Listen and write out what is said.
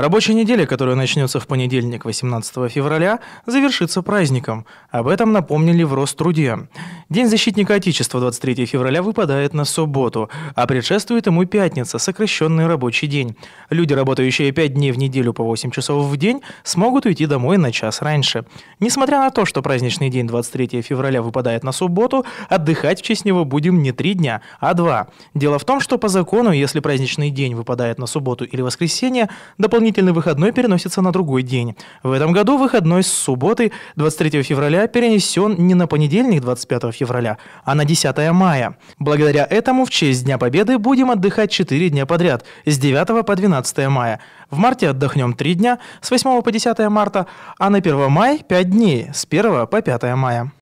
Рабочая неделя, которая начнется в понедельник, 18 февраля, завершится праздником. Об этом напомнили в Роструде. День защитника Отечества 23 февраля выпадает на субботу, а предшествует ему пятница, сокращенный рабочий день. Люди, работающие 5 дней в неделю по 8 часов в день, смогут уйти домой на час раньше. Несмотря на то, что праздничный день 23 февраля выпадает на субботу, отдыхать в честь него будем не 3 дня, а 2. Дело в том, что по закону, если праздничный день выпадает на субботу или воскресенье, дополнительно дополнительный выходной переносится на другой день. В этом году выходной с субботы 23 февраля перенесен не на понедельник 25 февраля, а на 10 мая. Благодаря этому в честь Дня Победы будем отдыхать 4 дня подряд, с 9 по 12 мая. В марте отдохнем 3 дня, с 8 по 10 марта, а на 1 мая 5 дней, с 1 по 5 мая.